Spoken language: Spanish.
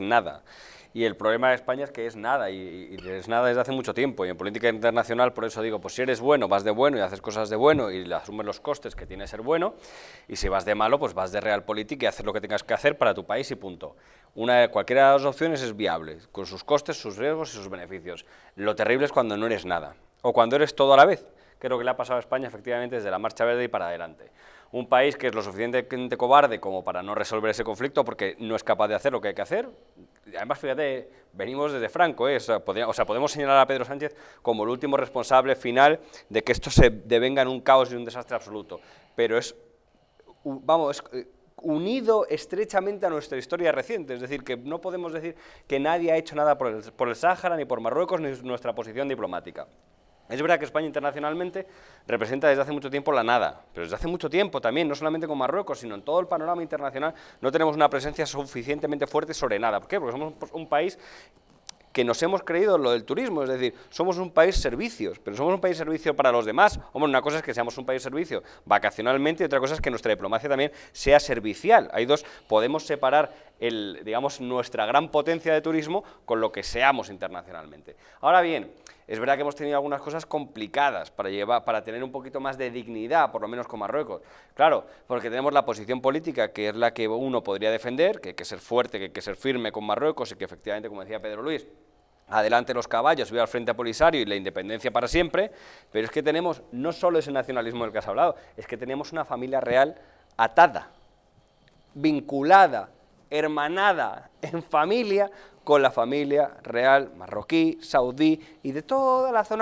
nada. Y el problema de España es que es nada, y, es nada desde hace mucho tiempo. Y en política internacional, por eso digo, pues si eres bueno, vas de bueno y haces cosas de bueno y asumes los costes que tiene ser bueno, y si vas de malo, pues vas de realpolitik y haces lo que tengas que hacer para tu país y punto. Una de cualquiera de las opciones es viable, con sus costes, sus riesgos y sus beneficios. Lo terrible es cuando no eres nada, o cuando eres todo a la vez, que es lo que le ha pasado a España efectivamente desde la Marcha Verde y para adelante un país que es lo suficientemente cobarde como para no resolver ese conflicto porque no es capaz de hacer lo que hay que hacer. Además, fíjate, venimos desde Franco, ¿eh? o, sea, podemos señalar a Pedro Sánchez como el último responsable final de que esto se devenga en un caos y un desastre absoluto. Pero es, vamos, eh, unido estrechamente a nuestra historia reciente, es decir, que no podemos decir que nadie ha hecho nada por el, por el Sáhara, ni por Marruecos, ni nuestra posición diplomática. Es verdad que España internacionalmente representa desde hace mucho tiempo la nada, pero desde hace mucho tiempo también, no solamente con Marruecos, sino en todo el panorama internacional, no tenemos una presencia suficientemente fuerte sobre nada. ¿Por qué? Porque somos un país que nos hemos creído lo del turismo, es decir, somos un país servicios, pero somos un país servicio para los demás. Hombre, una cosa es que seamos un país servicio vacacionalmente y otra cosa es que nuestra diplomacia también sea servicial. Hay dos, podemos separar el, digamos, nuestra gran potencia de turismo con lo que seamos internacionalmente. Ahora bien, es verdad que hemos tenido algunas cosas complicadas para, llevar, para tener un poquito más de dignidad, por lo menos con Marruecos. Claro, porque tenemos la posición política, que es la que uno podría defender, que hay que ser fuerte, que hay que ser firme con Marruecos y que efectivamente, como decía Pedro Luis, adelante los caballos, viva al frente a Polisario y la independencia para siempre, pero es que tenemos no solo ese nacionalismo del que has hablado, es que tenemos una familia real atada, vinculada hermanada en familia con la familia real marroquí, saudí y de toda la zona